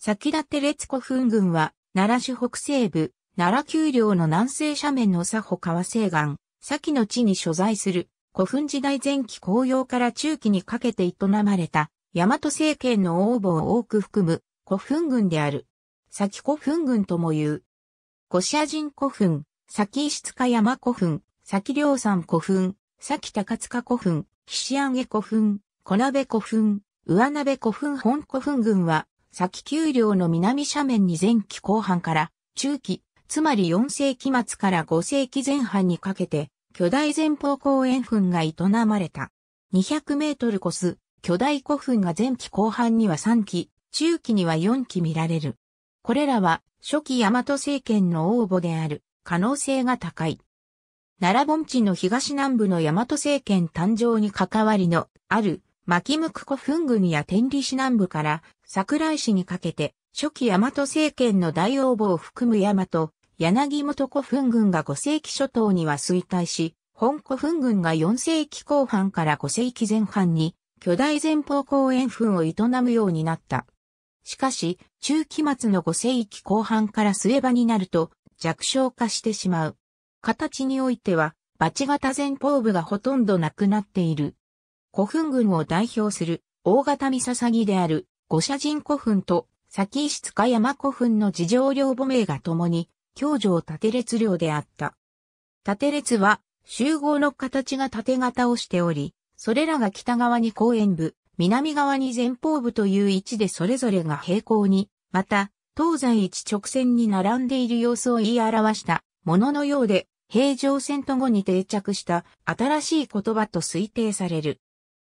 先立て列古墳群は、奈良市北西部、奈良丘陵の南西斜面の佐保川西岸、先の地に所在する、古墳時代前期紅葉から中期にかけて営まれた、大和政権の応募を多く含む古墳群である。先古墳群とも言う。古社人古墳、先石塚山古墳、先良山古墳、先高塚古墳、岸上古墳、小鍋古墳、上鍋古墳本古墳群は、先丘陵の南斜面に前期後半から中期、つまり4世紀末から5世紀前半にかけて、巨大前方後円墳が営まれた。200メートル越す巨大古墳が前期後半には3期、中期には4期見られる。これらは初期大和政権の応募である可能性が高い。奈良盆地の東南部の大和政権誕生に関わりのある牧向古墳群や天理市南部から桜井市にかけて、初期大和政権の大王墓を含む大和、柳本古墳群が5世紀初頭には衰退し、本古墳群が4世紀後半から5世紀前半に巨大前方後円墳を営むようになった。しかし、中期末の5世紀後半から末場になると弱小化してしまう。形においては、バチ型前方部がほとんどなくなっている。古墳群を代表する大型三笹ギである五社人古墳と先石塚山古墳の事情両母名が共に、京城縦列領であった。縦列は集合の形が縦型をしており、それらが北側に公園部、南側に前方部という位置でそれぞれが平行に、また、東西一直線に並んでいる様子を言い表したもののようで、平常線と後に定着した新しい言葉と推定される。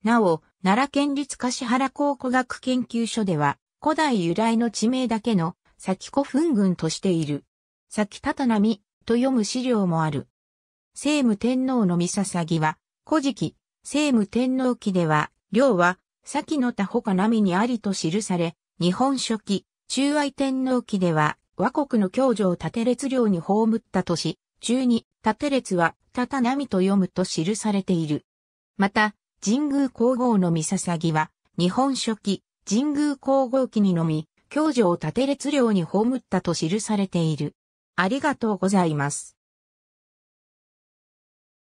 なお、奈良県立柏原考古学研究所では、古代由来の地名だけの、先古墳群としている。先たたなみ、と読む資料もある。聖武天皇の三笹ぎは、古事記、聖武天皇記では、領は、先の他他波にありと記され、日本書記、中愛天皇記では、和国の教女を縦列領に葬ったとし、中に、縦列は、たたなみと読むと記されている。また、神宮皇后の三捧ぎは、日本書紀、神宮皇后記にのみ、教女を縦て列領に葬ったと記されている。ありがとうございます。